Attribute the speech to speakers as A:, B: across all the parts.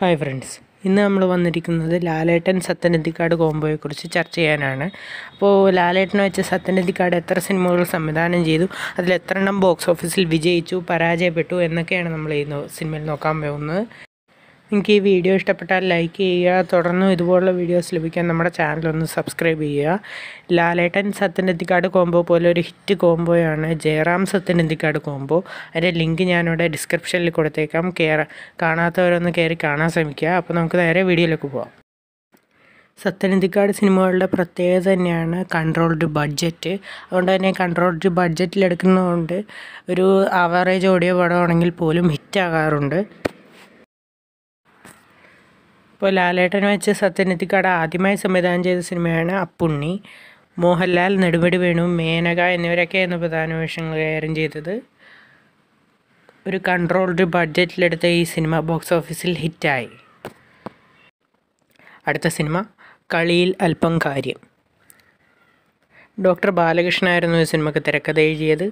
A: hi friends ഇന്ന് നമ്മൾ വന്നിരിക്കുന്നത് ലാലേട്ടൻ സത്യനന്ദിക്കാട് കോംബോയെക്കുറിച്ച് ചർച്ച ചെയ്യാനാണ് അപ്പോൾ ലാലേട്ടൻ വെച്ച് സത്യനന്ദിക്കാട് എത്ര സിനിമകൾ സംവിധാനം ചെയ്തു അതിൽ എത്ര എണ്ണം ബോക്സ് ഓഫീസിൽ വിജയിച്ചു പരാജയപ്പെട്ടു എന്നൊക്കെയാണ് നമ്മൾ ഈ സിനിമയിൽ നോക്കാൻ പോകുന്നത് നിങ്ങൾക്ക് ഈ വീഡിയോ ഇഷ്ടപ്പെട്ടാൽ ലൈക്ക് ചെയ്യുക തുടർന്നും ഇതുപോലുള്ള വീഡിയോസ് ലഭിക്കാൻ നമ്മുടെ ചാനൽ ഒന്ന് സബ്സ്ക്രൈബ് ചെയ്യുക ലാലേട്ടൻ സത്യനന്തിക്കാട് കോംബോ പോലെ ഒരു ഹിറ്റ് കോംബോയാണ് ജയറാം സത്യനന്തിക്കാട് കോംബോ അതിൻ്റെ ലിങ്ക് ഞാനിവിടെ ഡിസ്ക്രിപ്ഷനിൽ കൊടുത്തേക്കാം കയറ കാണാത്തവരൊന്ന് കയറി കാണാൻ ശ്രമിക്കുക അപ്പോൾ നമുക്ക് നേരെ വീഡിയോയിലേക്ക് പോവാം സത്യനന്തിക്കാട് സിനിമകളുടെ പ്രത്യേകത തന്നെയാണ് കൺട്രോൾഡ് ബഡ്ജറ്റ് അതുകൊണ്ട് തന്നെ കൺട്രോൾഡ് ബഡ്ജറ്റിൽ എടുക്കുന്നതുകൊണ്ട് ഒരു ആവറേജ് ഓടിയ പടമാണെങ്കിൽ പോലും ഹിറ്റാകാറുണ്ട് ഇപ്പോൾ ലാലേട്ടൻ വെച്ച് സത്യനത്തിക്കാട് ആദ്യമായി സംവിധാനം ചെയ്ത സിനിമയാണ് അപ്പുണ്ണി മോഹൻലാൽ നെടുപടി വേണു മേനക എന്നിവരൊക്കെയായിരുന്നു പ്രധാന വേഷങ്ങൾ കൈകാര്യം ചെയ്തത് ഒരു കൺട്രോൾഡ് ബഡ്ജറ്റിലെടുത്ത ഈ സിനിമ ബോക്സ് ഓഫീസിൽ ഹിറ്റായി അടുത്ത സിനിമ കളിയിൽ അല്പം കാര്യം ഡോക്ടർ ബാലകൃഷ്ണനായിരുന്നു ഈ സിനിമക്ക് തിരക്കഥ എഴുതിയത്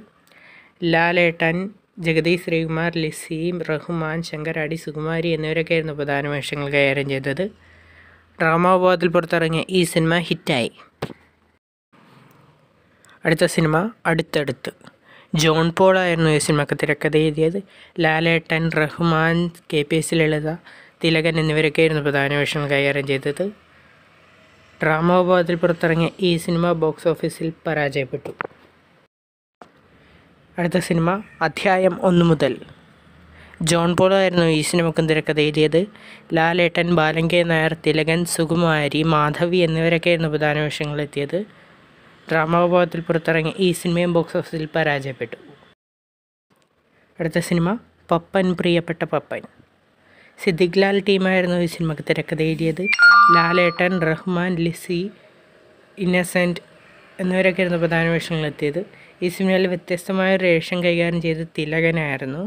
A: ലാലേട്ടൻ ജഗതി ശ്രീകുമാർ ലിസി റഹ്മാൻ ശങ്കരാടി സുകുമാരി എന്നിവരൊക്കെയായിരുന്നു പ്രധാന വേഷങ്ങൾ കൈകാര്യം ചെയ്തത് ഡ്രാമാബോധത്തിൽ പുറത്തിറങ്ങിയ ഈ സിനിമ ഹിറ്റായി അടുത്ത സിനിമ അടുത്തടുത്ത് ജോൺ പോളായിരുന്നു ഈ സിനിമക്ക് തിരക്കഥ എഴുതിയത് Lalettan Rahman K P S Lalitha Thilakan എന്നിവരൊക്കെയായിരുന്നു പ്രധാന വേഷങ്ങൾ കൈകാര്യം ചെയ്തത് ഡ്രാമാബോധത്തിൽ പുറത്തിറങ്ങിയ ഈ സിനിമ ബോക്സ് ഓഫീസിൽ പരാജയപ്പെട്ടു അടുത്ത സിനിമ അധ്യായം ഒന്നു മുതൽ ജോൺ പോൾ ആയിരുന്നു ഈ സിനിമക്കും തിരക്കഥ എഴുതിയത് ലാലേട്ടൻ ബാലങ്കെ നായർ തിലകൻ സുകുമാരി മാധവി എന്നിവരൊക്കെയായിരുന്നു പ്രധാന വേഷങ്ങളെത്തിയത് ഡ്രാമാഭാവത്തിൽ പുറത്തിറങ്ങി ഈ സിനിമയും ബോക്സ് ഓഫീസിൽ പരാജയപ്പെട്ടു അടുത്ത സിനിമ പപ്പൻ പ്രിയപ്പെട്ട പപ്പൻ സിദ്ദിഖ് ലാൽ ടീമായിരുന്നു ഈ സിനിമയ്ക്ക് തിരക്കഥ എഴുതിയത് ലാലേട്ടൻ റഹ്മാൻ ലിസി ഇന്നസെൻറ്റ് എന്നിവരൊക്കെയായിരുന്നു പ്രധാന വേഷങ്ങളിലെത്തിയത് ഈ സിനിമയിൽ വ്യത്യസ്തമായ ഒരു വേഷം കൈകാര്യം ചെയ്ത തിലകനായിരുന്നു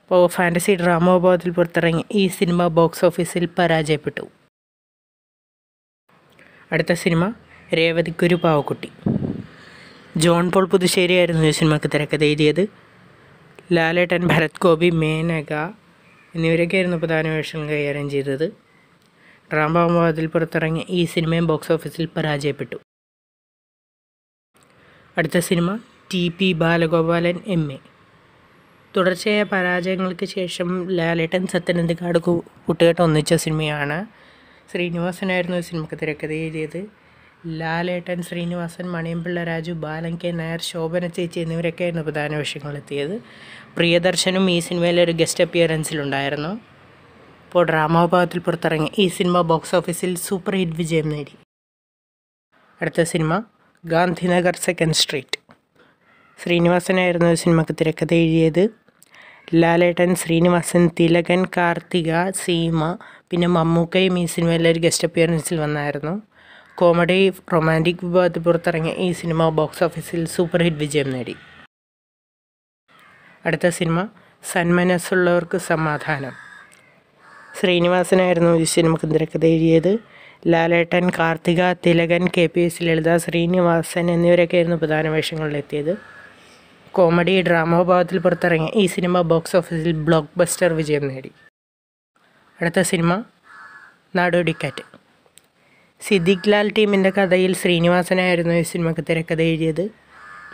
A: അപ്പോൾ ഫാൻറ്റസി ഡ്രാമോപാധത്തിൽ പുറത്തിറങ്ങി ഈ സിനിമ ബോക്സ് ഓഫീസിൽ പരാജയപ്പെട്ടു അടുത്ത സിനിമ രേവതിക്കൊരു പാവക്കുട്ടി ജോൺ പോൾ പുതുശ്ശേരി ആയിരുന്നു ഈ സിനിമയ്ക്ക് തിരക്കഥ എഴുതിയത് ലാലേട്ടൻ ഭരത് ഗോപി മേനക എന്നിവരൊക്കെയായിരുന്നു പ്രധാന വേഷം കൈകാര്യം ചെയ്തത് റാംബാബാദിൽ പുറത്തിറങ്ങിയ ഈ സിനിമയും ബോക്സ് ഓഫീസിൽ പരാജയപ്പെട്ടു അടുത്ത സിനിമ T P Balagopalan M A തുടർച്ചയായ പരാജയങ്ങൾക്ക് ശേഷം ലാലേട്ടൻ സത്യനന്ദിക്കാട് കൂട്ടുകെട്ട് ഒന്നിച്ച സിനിമയാണ് ശ്രീനിവാസനായിരുന്നു സിനിമയ്ക്ക് തിരക്കഥ എഴുതിയത് ലാലേട്ടൻ ശ്രീനിവാസൻ മണിയമ്പിള്ള രാജു ബാലൻ കെ നായർ ശോഭന ചേച്ചി എന്നിവരൊക്കെയായിരുന്നു പ്രധാന വിഷയങ്ങളെത്തിയത് പ്രിയദർശനും ഈ സിനിമയിലെ ഒരു ഗസ്റ്റ് അപ്പിയറൻസിലുണ്ടായിരുന്നു ഇപ്പോൾ ഡ്രാമോഭാവത്തിൽ പുറത്തിറങ്ങി ഈ സിനിമ ബോക്സ് ഓഫീസിൽ സൂപ്പർ ഹിറ്റ് വിജയം നേടി അടുത്ത സിനിമ ഗാന്ധിനഗർ സെക്കൻഡ് സ്ട്രീറ്റ് ശ്രീനിവാസനായിരുന്നു സിനിമക്ക് തിരക്കഥ എഴുതിയത് ലാലേട്ടൻ ശ്രീനിവാസൻ തിലകൻ കാർത്തിക സീമ പിന്നെ മമ്മൂക്കയും ഈ സിനിമയിൽ ഒരു ഗസ്റ്റ് അപ്പിയറൻസിൽ വന്നായിരുന്നു കോമഡി റൊമാൻറ്റിക് വിഭാഗത്തിൽ പുറത്തിറങ്ങിയ ഈ സിനിമ ബോക്സ് ഓഫീസിൽ സൂപ്പർ ഹിറ്റ് വിജയം നേടി അടുത്ത സിനിമ സന്മനസ്സുള്ളവർക്ക് സമാധാനം ശ്രീനിവാസനായിരുന്നു ഈ സിനിമക്ക് തിരക്കഥ എഴുതിയത് Lalettan Karthika Thilakan K P S Lalitha Sreenivasan ആയിരുന്നു പ്രധാന വേഷങ്ങളിലെത്തിയത് കോമഡി ഡ്രാമ ഭാവത്തിൽ പുറത്തിറങ്ങിയ ഈ സിനിമ ബോക്സ് ഓഫീസിൽ ബ്ലോക്ക് ബസ്റ്റർ വിജയം നേടി അടുത്ത സിനിമ നാടോടിക്കാറ്റ് സിദ്ദിഖ് ലാൽ ടീമിൻ്റെ കഥയിൽ ശ്രീനിവാസനായിരുന്നു ഈ സിനിമക്ക് തിരക്കഥ എഴുതിയത്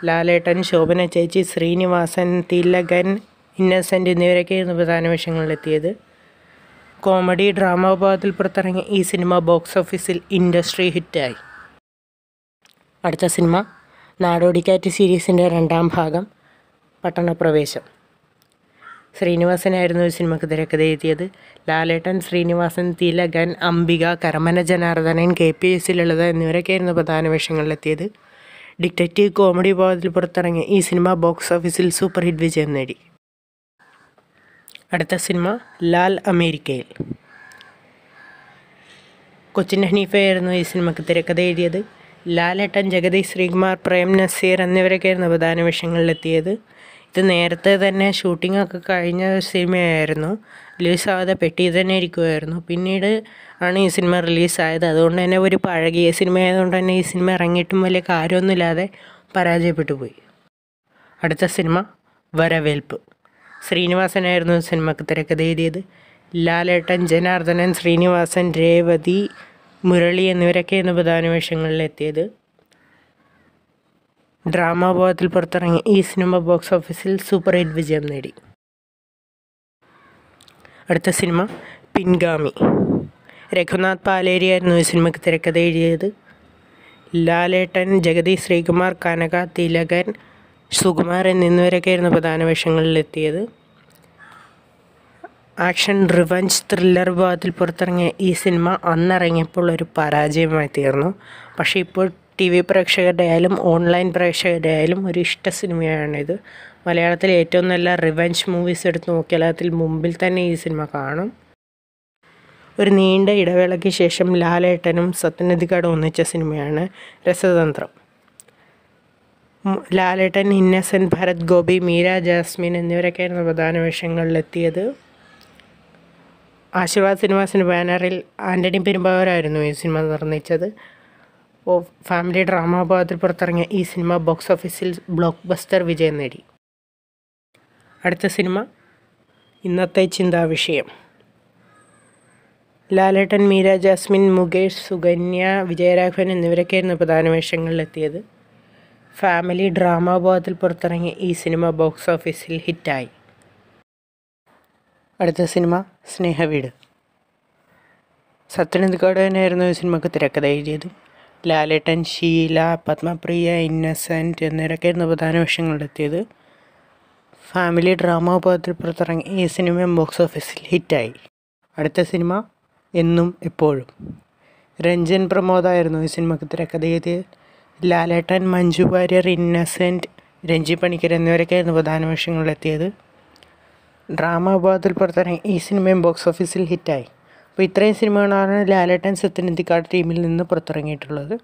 A: ലാലേട്ടൻ ശോഭന ചേച്ചി ശ്രീനിവാസൻ തിലകൻ ഇന്നസെൻ്റ് എന്നിവരൊക്കെയായിരുന്നു പ്രധാന വേഷങ്ങളിലെത്തിയത് കോമഡി ഡ്രാമ വിഭാഗത്തിൽ പുറത്തിറങ്ങിയ ഈ സിനിമ ബോക്സ് ഓഫീസിൽ ഇൻഡസ്ട്രി ഹിറ്റായി അടുത്ത സിനിമ നാടോടിക്കാറ്റ് സീരീസിൻ്റെ രണ്ടാം ഭാഗം പട്ടണപ്രവേശം ശ്രീനിവാസനായിരുന്നു ഈ സിനിമക്ക് തിരക്കഥ എഴുതിയത് Lalettan Sreenivasan Thilakan Ambika Karamana Janardhanan K P S Lalitha എന്നിവരൊക്കെയായിരുന്നു പ്രധാന വേഷങ്ങളിലെത്തിയത് ഡിറ്റക്റ്റീവ് കോമഡി വിഭാഗത്തിൽ പുറത്തിറങ്ങിയ ഈ സിനിമ ബോക്സ് ഓഫീസിൽ സൂപ്പർ ഹിറ്റ് വിജയം നേടി അടുത്ത സിനിമ ലാൽ അമേരിക്കയിൽ കൊച്ചിൻ ഹനീഫയായിരുന്നു ഈ സിനിമയ്ക്ക് തിരക്കഥ എഴുതിയത് ലാലേട്ടൻ ജഗതി ശ്രീകുമാർ പ്രേം നസീർ എന്നിവരൊക്കെയായിരുന്നു പ്രധാന വിഷയങ്ങളിലെത്തിയത് ഇത് നേരത്തെ തന്നെ ഷൂട്ടിംഗ് ഒക്കെ കഴിഞ്ഞ സിനിമയായിരുന്നു റിലീസാവാതെ പെട്ടി തന്നെ ഇരിക്കുമായിരുന്നു പിന്നീട് ആണ് ഈ സിനിമ റിലീസായത് അതുകൊണ്ട് തന്നെ ഒരു പഴകിയ സിനിമ ആയതുകൊണ്ട് തന്നെ ഈ സിനിമ ഇറങ്ങിയിട്ടും വലിയ കാര്യമൊന്നുമില്ലാതെ പരാജയപ്പെട്ടു പോയി അടുത്ത സിനിമ വരവേൽപ്പ് ശ്രീനിവാസനായിരുന്നു സിനിമക്ക് തിരക്കഥ എഴുതിയത് ലാലേട്ടൻ ജനാർദ്ദനൻ ശ്രീനിവാസൻ രേവതി മുരളി എന്നിവരൊക്കെയാണ് പ്രധാന വേഷങ്ങളിലെത്തിയത് ഡ്രാമ ബോധത്തിൽ പുറത്തിറങ്ങി ഈ സിനിമ ബോക്സ് ഓഫീസിൽ സൂപ്പർ ഹിറ്റ് വിജയം നേടി അടുത്ത സിനിമ പിൻഗാമി രഘുനാഥ് ആയിരുന്നു ഈ സിനിമയ്ക്ക് തിരക്കഥ എഴുതിയത് ലാലേട്ടൻ ജഗതി ശ്രീകുമാർ കനക തിലകൻ സുകുമാരൻ എന്നിവരൊക്കെയായിരുന്നു പ്രധാന വേഷങ്ങളിലെത്തിയത് ആക്ഷൻ റിവഞ്ച് ത്രില്ലർ വിഭാഗത്തിൽ പുറത്തിറങ്ങിയ ഈ സിനിമ അന്നിറങ്ങിയപ്പോൾ ഒരു പരാജയമായി തീർന്നു പക്ഷേ ഇപ്പോൾ ടി വി പ്രേക്ഷകരുടെ ആയാലും ഓൺലൈൻ പ്രേക്ഷകരുടെ ആയാലും ഒരു ഇഷ്ട സിനിമയാണിത് മലയാളത്തിലെ ഏറ്റവും നല്ല റിവഞ്ച് മൂവീസ് എടുത്ത് നോക്കിയാൽ അതിൽ മുമ്പിൽ തന്നെ ഈ സിനിമ കാണും ഒരു നീണ്ട ഇടവേളയ്ക്ക് ശേഷം ലാലേട്ടനും സത്യനദിക്കാടും ഒന്നിച്ച സിനിമയാണ് രസതന്ത്രം ലാലേട്ടൻ ഇന്നസെൻറ്റ് ഭരത് ഗോപി മീര ജാസ്മിൻ എന്നിവരൊക്കെയായിരുന്നു പ്രധാന വേഷങ്ങളിലെത്തിയത് ആശീർവാദ് സിനിമാസിൻ്റെ ബാനറിൽ ആൻ്റണി പെരുമ്പാവരായിരുന്നു ഈ സിനിമ നിർമ്മിച്ചത് ഓ ഫാമിലി ഭാഗത്തിൽ പുറത്തിറങ്ങിയ ഈ സിനിമ ബോക്സ് ഓഫീസിൽ ബ്ലോക്ക് ബസ്റ്റർ വിജയം നേടി അടുത്ത സിനിമ ഇന്നത്തെ ചിന്താവിഷയം ലാലേട്ടൻ മീര ജാസ്മിൻ മുകേഷ് സുകന്യ വിജയരാഘവൻ എന്നിവരൊക്കെയായിരുന്നു പ്രധാന വേഷങ്ങളിലെത്തിയത് ഫാമിലി ഡ്രാമ ബോധത്തിൽ പുറത്തിറങ്ങി ഈ സിനിമ ബോക്സ് ഓഫീസിൽ ഹിറ്റായി അടുത്ത സിനിമ സ്നേഹവീട് സത്യനന്ദഗാഡ് തന്നെയായിരുന്നു ഈ സിനിമക്ക് തിരക്കഥ എഴുതിയത് ലാലേട്ടൻ ഷീല പത്മപ്രിയ ഇന്നസെൻറ്റ് എന്നിവരൊക്കെയായിരുന്നു പ്രധാന വേഷങ്ങളിലെത്തിയത് ഫാമിലി ഡ്രാമ ഉപയോഗത്തിൽ പുറത്തിറങ്ങി ഈ സിനിമയും ബോക്സ് ഓഫീസിൽ ഹിറ്റായി അടുത്ത സിനിമ എന്നും എപ്പോഴും രഞ്ജൻ പ്രമോദായിരുന്നു ഈ സിനിമക്ക് തിരക്കഥ എഴുതിയത് ലാലേട്ടൻ മഞ്ജു വാര്യർ ഇന്നസെൻറ്റ് രഞ്ജി പണിക്കർ എന്നിവരൊക്കെയായിരുന്നു പ്രധാന വേഷങ്ങളിലെത്തിയത് ഡ്രാമ വിഭാഗത്തിൽ പുറത്തിറങ്ങി ഈ സിനിമയും ബോക്സ് ഓഫീസിൽ ഹിറ്റായി അപ്പോൾ ഇത്രയും സിനിമകളാണ് ലാലേട്ടൻ സത്യനന്ദിക്കാട് ടീമിൽ നിന്ന് പുറത്തിറങ്ങിയിട്ടുള്ളത്